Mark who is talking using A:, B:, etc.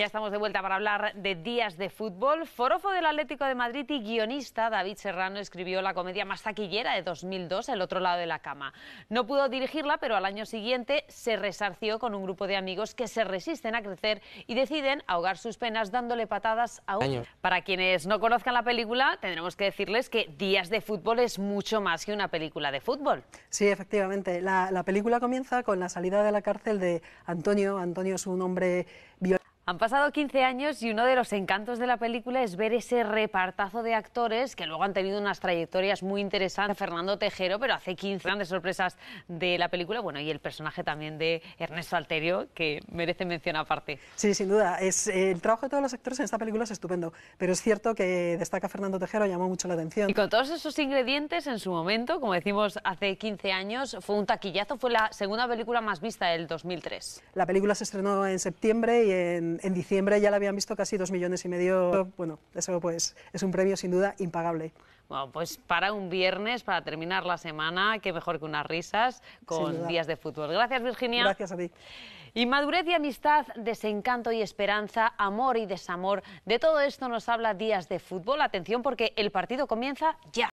A: Ya estamos de vuelta para hablar de días de fútbol. Forofo del Atlético de Madrid y guionista David Serrano escribió la comedia más taquillera de 2002, El otro lado de la cama. No pudo dirigirla, pero al año siguiente se resarció con un grupo de amigos que se resisten a crecer y deciden ahogar sus penas dándole patadas a un... Para quienes no conozcan la película, tendremos que decirles que Días de fútbol es mucho más que una película de fútbol.
B: Sí, efectivamente. La, la película comienza con la salida de la cárcel de Antonio. Antonio es
A: un hombre violento han pasado 15 años y uno de los encantos de la película es ver ese repartazo de actores que luego han tenido unas trayectorias muy interesantes. Fernando Tejero, pero hace 15 grandes sorpresas de la película. Bueno, y el personaje también de Ernesto Alterio, que merece mención aparte.
B: Sí, sin duda. Es, eh, el trabajo de todos los actores en esta película es estupendo, pero es cierto que destaca Fernando Tejero, llamó mucho la atención. Y con
A: todos esos ingredientes en su momento, como decimos hace 15 años, fue un taquillazo, fue la segunda película más vista del 2003.
B: La película se estrenó en septiembre y en en diciembre ya la habían visto casi dos millones y medio. Bueno, eso pues es un premio sin duda impagable.
A: Bueno, pues para un viernes, para terminar la semana, qué mejor que unas risas con días de fútbol. Gracias, Virginia. Gracias a ti. Y madurez y amistad, desencanto y esperanza, amor y desamor, de todo esto nos habla Días de Fútbol. Atención porque el partido comienza ya.